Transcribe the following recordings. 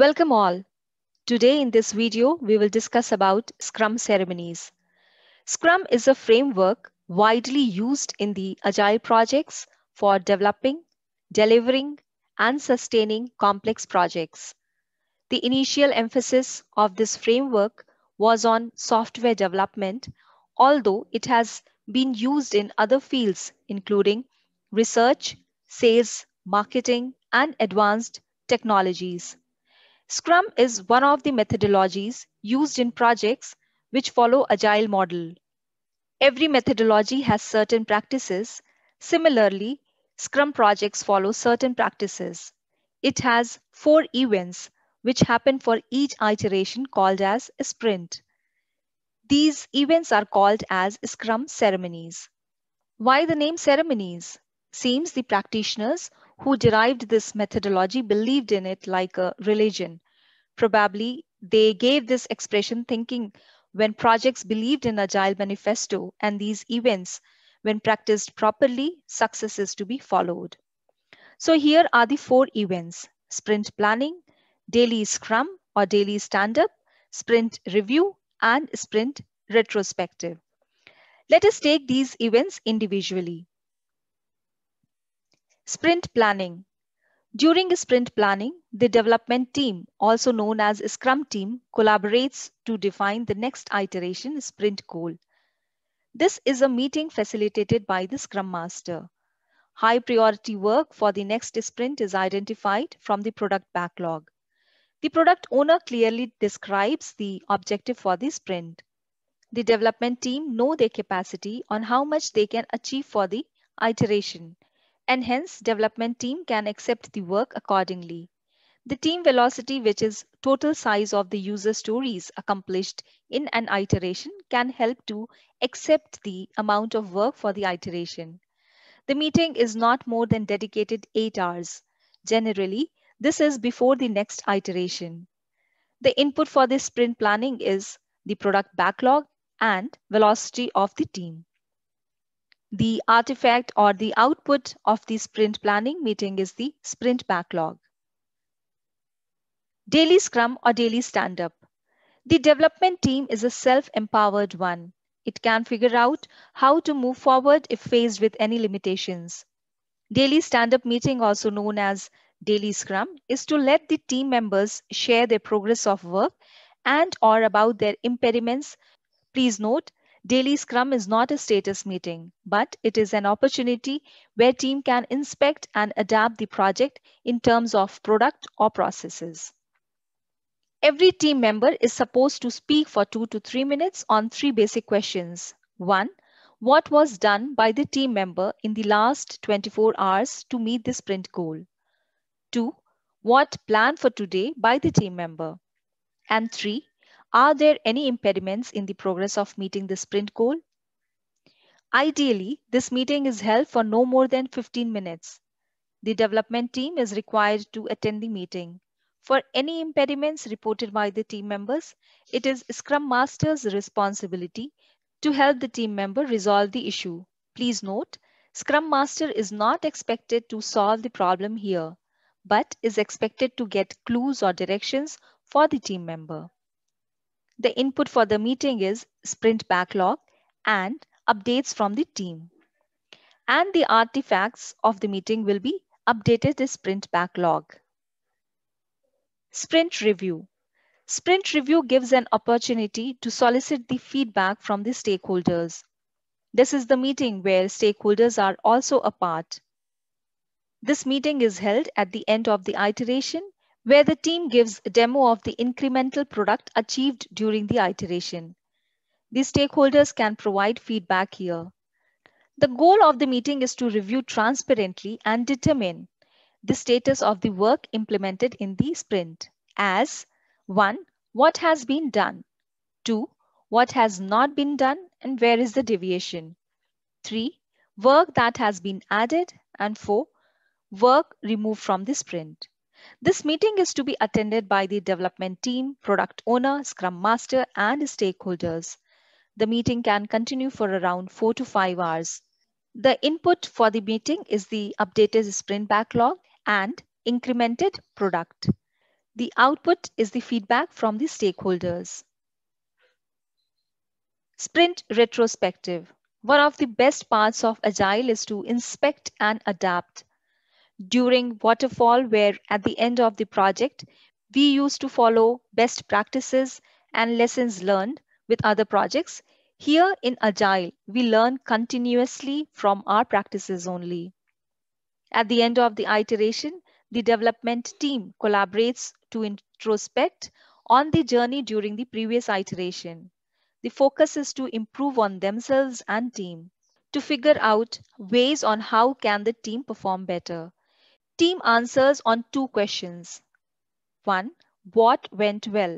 Welcome all. Today in this video, we will discuss about Scrum ceremonies. Scrum is a framework widely used in the Agile projects for developing, delivering, and sustaining complex projects. The initial emphasis of this framework was on software development, although it has been used in other fields, including research, sales, marketing, and advanced technologies. Scrum is one of the methodologies used in projects which follow agile model. Every methodology has certain practices. Similarly, Scrum projects follow certain practices. It has four events which happen for each iteration called as a sprint. These events are called as Scrum ceremonies. Why the name ceremonies? Seems the practitioners who derived this methodology believed in it like a religion. Probably they gave this expression thinking when projects believed in Agile Manifesto and these events, when practiced properly, success is to be followed. So here are the four events, sprint planning, daily scrum or daily stand-up, sprint review, and sprint retrospective. Let us take these events individually. Sprint planning. During sprint planning, the development team, also known as Scrum team, collaborates to define the next iteration sprint goal. This is a meeting facilitated by the Scrum Master. High priority work for the next sprint is identified from the product backlog. The product owner clearly describes the objective for the sprint. The development team know their capacity on how much they can achieve for the iteration and hence development team can accept the work accordingly. The team velocity, which is total size of the user stories accomplished in an iteration can help to accept the amount of work for the iteration. The meeting is not more than dedicated eight hours. Generally, this is before the next iteration. The input for this sprint planning is the product backlog and velocity of the team. The artifact or the output of the sprint planning meeting is the sprint backlog. Daily scrum or daily stand-up. The development team is a self-empowered one. It can figure out how to move forward if faced with any limitations. Daily stand-up meeting, also known as daily scrum, is to let the team members share their progress of work and or about their impediments. Please note Daily Scrum is not a status meeting, but it is an opportunity where team can inspect and adapt the project in terms of product or processes. Every team member is supposed to speak for two to three minutes on three basic questions. One, what was done by the team member in the last 24 hours to meet the sprint goal? Two, what plan for today by the team member? And three, are there any impediments in the progress of meeting the sprint goal? Ideally, this meeting is held for no more than 15 minutes. The development team is required to attend the meeting. For any impediments reported by the team members, it is Scrum Master's responsibility to help the team member resolve the issue. Please note, Scrum Master is not expected to solve the problem here, but is expected to get clues or directions for the team member. The input for the meeting is sprint backlog and updates from the team. And the artifacts of the meeting will be updated as sprint backlog. Sprint review. Sprint review gives an opportunity to solicit the feedback from the stakeholders. This is the meeting where stakeholders are also a part. This meeting is held at the end of the iteration where the team gives a demo of the incremental product achieved during the iteration. The stakeholders can provide feedback here. The goal of the meeting is to review transparently and determine the status of the work implemented in the sprint as one, what has been done? Two, what has not been done and where is the deviation? Three, work that has been added and four, work removed from the sprint. This meeting is to be attended by the development team, product owner, scrum master, and stakeholders. The meeting can continue for around four to five hours. The input for the meeting is the updated sprint backlog and incremented product. The output is the feedback from the stakeholders. Sprint retrospective. One of the best parts of Agile is to inspect and adapt during waterfall where at the end of the project, we used to follow best practices and lessons learned with other projects. Here in Agile, we learn continuously from our practices only. At the end of the iteration, the development team collaborates to introspect on the journey during the previous iteration. The focus is to improve on themselves and team to figure out ways on how can the team perform better team answers on two questions. One, what went well?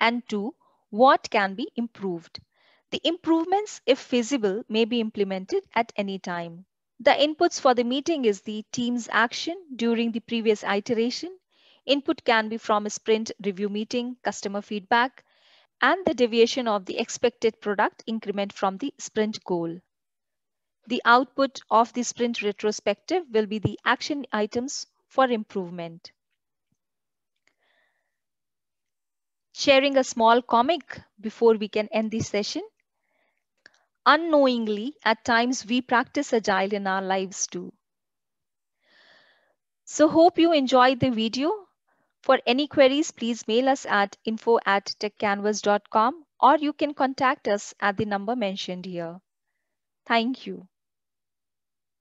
And two, what can be improved? The improvements, if feasible, may be implemented at any time. The inputs for the meeting is the team's action during the previous iteration. Input can be from a sprint review meeting, customer feedback, and the deviation of the expected product increment from the sprint goal. The output of the sprint retrospective will be the action items for improvement. Sharing a small comic before we can end this session. Unknowingly, at times we practice agile in our lives too. So hope you enjoyed the video. For any queries, please mail us at info at techcanvas.com or you can contact us at the number mentioned here. Thank you.